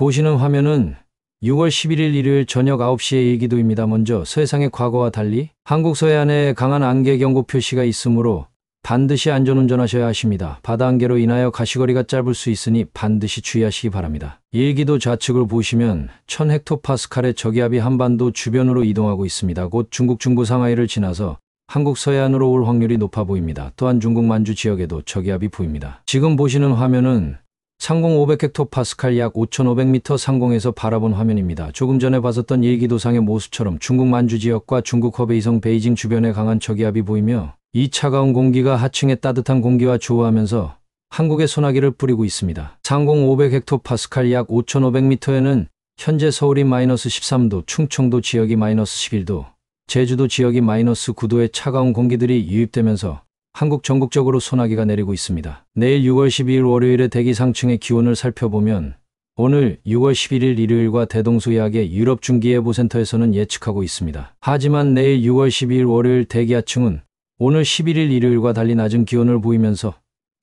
보시는 화면은 6월 11일 일요일 저녁 9시의 일기도입니다. 먼저 서해상의 과거와 달리 한국 서해안에 강한 안개 경고 표시가 있으므로 반드시 안전운전하셔야 하십니다. 바다 안개로 인하여 가시거리가 짧을 수 있으니 반드시 주의하시기 바랍니다. 일기도 좌측을 보시면 1000헥토파스칼의 저기압이 한반도 주변으로 이동하고 있습니다. 곧 중국 중부 상하이를 지나서 한국 서해안으로 올 확률이 높아 보입니다. 또한 중국 만주 지역에도 저기압이 보입니다. 지금 보시는 화면은 상공 500헥토파스칼 약 5,500m 상공에서 바라본 화면입니다. 조금 전에 봤었던 일기도상의 모습처럼 중국 만주 지역과 중국 허베이성 베이징 주변의 강한 저기압이 보이며 이 차가운 공기가 하층의 따뜻한 공기와 조화하면서 한국의 소나기를 뿌리고 있습니다. 상공 500헥토파스칼 약 5,500m에는 현재 서울이 마이너스 13도, 충청도 지역이 마이너스 11도, 제주도 지역이 마이너스 9도의 차가운 공기들이 유입되면서 한국 전국적으로 소나기가 내리고 있습니다. 내일 6월 12일 월요일에 대기 상층의 기온을 살펴보면 오늘 6월 11일 일요일과 대동소 약의 유럽 중기예보센터에서는 예측하고 있습니다. 하지만 내일 6월 12일 월요일 대기하층은 오늘 11일 일요일과 달리 낮은 기온을 보이면서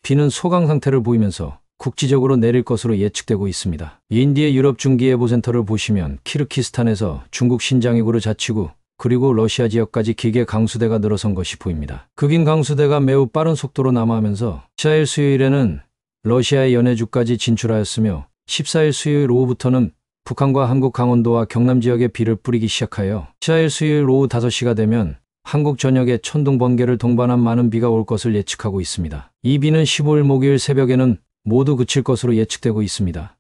비는 소강 상태를 보이면서 국지적으로 내릴 것으로 예측되고 있습니다. 인디의 유럽 중기예보센터를 보시면 키르키스탄에서 중국 신장이구로 자치구 그리고 러시아 지역까지 기계 강수대가 늘어선 것이 보입니다. 극인 강수대가 매우 빠른 속도로 남하하면서 14일 수요일에는 러시아의 연해주까지 진출하였으며 14일 수요일 오후부터는 북한과 한국 강원도와 경남 지역에 비를 뿌리기 시작하여 14일 수요일 오후 5시가 되면 한국 전역에 천둥 번개를 동반한 많은 비가 올 것을 예측하고 있습니다. 이 비는 15일 목요일 새벽에는 모두 그칠 것으로 예측되고 있습니다.